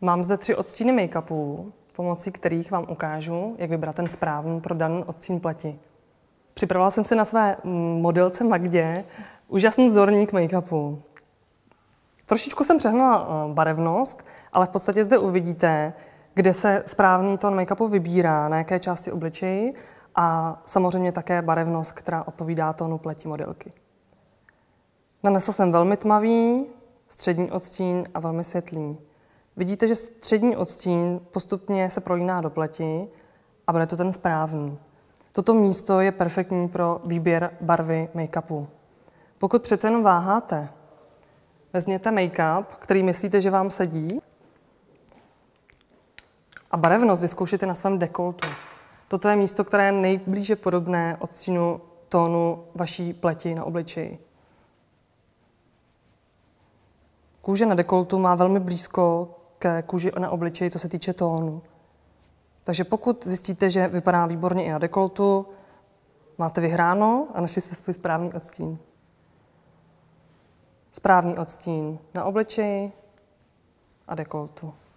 Mám zde tři odstíny make-upů, pomocí kterých vám ukážu, jak vybrat ten správný pro daný odstín pleti. Připravila jsem si na své modelce Magdě úžasný vzorník make-upu. Trošičku jsem přehnala eh, barevnost, ale v podstatě zde uvidíte, kde se správný tón make-upu vybírá, na jaké části obličeji a samozřejmě také barevnost, která odpovídá tónu pleti modelky. Nanesla jsem velmi tmavý, střední odstín a velmi světlý. Vidíte, že střední odstín postupně se prolíná do pleti a bude to ten správný. Toto místo je perfektní pro výběr barvy make-upu. Pokud přece jenom váháte, vezměte make-up, který myslíte, že vám sedí a barevnost vyzkoušete na svém dekoltu. Toto je místo, které je nejblíže podobné odstínu tónu vaší pleti na obličeji. Kůže na dekoltu má velmi blízko ke kůži na obličeji, co se týče tónu. Takže pokud zjistíte, že vypadá výborně i na dekoltu, máte vyhráno a našli jste svůj správný odstín. Správný odstín na obličeji a dekoltu.